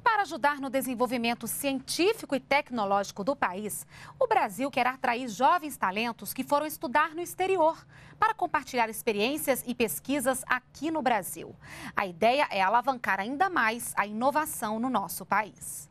para ajudar no desenvolvimento científico e tecnológico do país, o Brasil quer atrair jovens talentos que foram estudar no exterior para compartilhar experiências e pesquisas aqui no Brasil. A ideia é alavancar ainda mais a inovação no nosso país.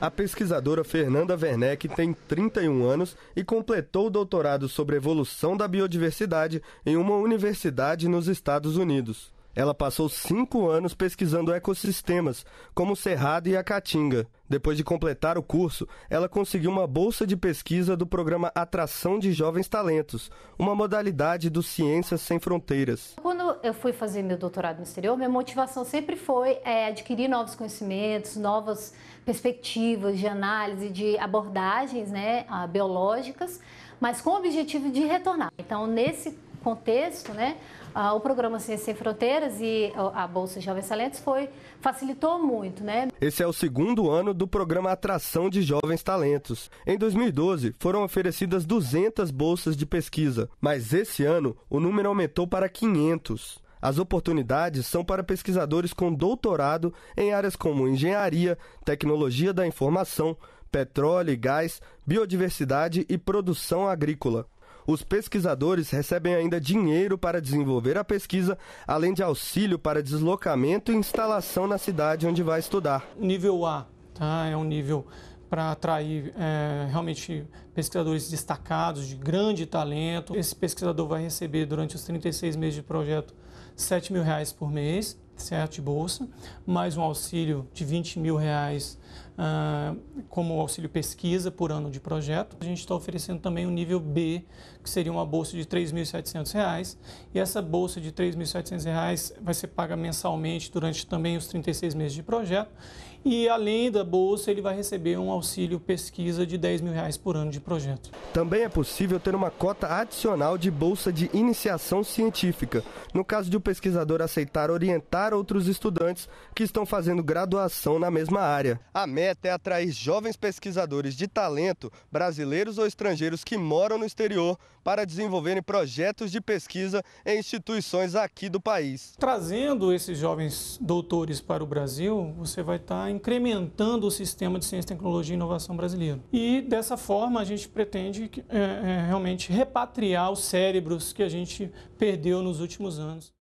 A pesquisadora Fernanda Werneck tem 31 anos e completou o doutorado sobre evolução da biodiversidade em uma universidade nos Estados Unidos. Ela passou cinco anos pesquisando ecossistemas, como o Cerrado e a Caatinga. Depois de completar o curso, ela conseguiu uma bolsa de pesquisa do programa Atração de Jovens Talentos, uma modalidade do Ciências Sem Fronteiras. Quando eu fui fazer meu doutorado no exterior, minha motivação sempre foi é, adquirir novos conhecimentos, novas perspectivas de análise, de abordagens né, biológicas, mas com o objetivo de retornar. Então, nesse contexto, né, o programa Ciência Sem Fronteiras e a Bolsa Jovens Talentos foi, facilitou muito. Né? Esse é o segundo ano do programa Atração de Jovens Talentos. Em 2012, foram oferecidas 200 bolsas de pesquisa, mas esse ano o número aumentou para 500. As oportunidades são para pesquisadores com doutorado em áreas como engenharia, tecnologia da informação, petróleo e gás, biodiversidade e produção agrícola os pesquisadores recebem ainda dinheiro para desenvolver a pesquisa, além de auxílio para deslocamento e instalação na cidade onde vai estudar. Nível A tá? é um nível para atrair é, realmente pesquisadores destacados, de grande talento. Esse pesquisador vai receber durante os 36 meses de projeto 7 mil reais por mês de Bolsa, mais um auxílio de 20 mil reais ah, como auxílio pesquisa por ano de projeto. A gente está oferecendo também o um nível B, que seria uma bolsa de R$ reais e essa bolsa de R$ reais vai ser paga mensalmente durante também os 36 meses de projeto, e além da bolsa, ele vai receber um auxílio pesquisa de 10 mil reais por ano de projeto. Também é possível ter uma cota adicional de bolsa de iniciação científica, no caso de o um pesquisador aceitar orientar para outros estudantes que estão fazendo graduação na mesma área. A meta é atrair jovens pesquisadores de talento, brasileiros ou estrangeiros que moram no exterior, para desenvolverem projetos de pesquisa em instituições aqui do país. Trazendo esses jovens doutores para o Brasil, você vai estar tá incrementando o sistema de ciência, tecnologia e inovação brasileiro. E dessa forma, a gente pretende é, é, realmente repatriar os cérebros que a gente perdeu nos últimos anos.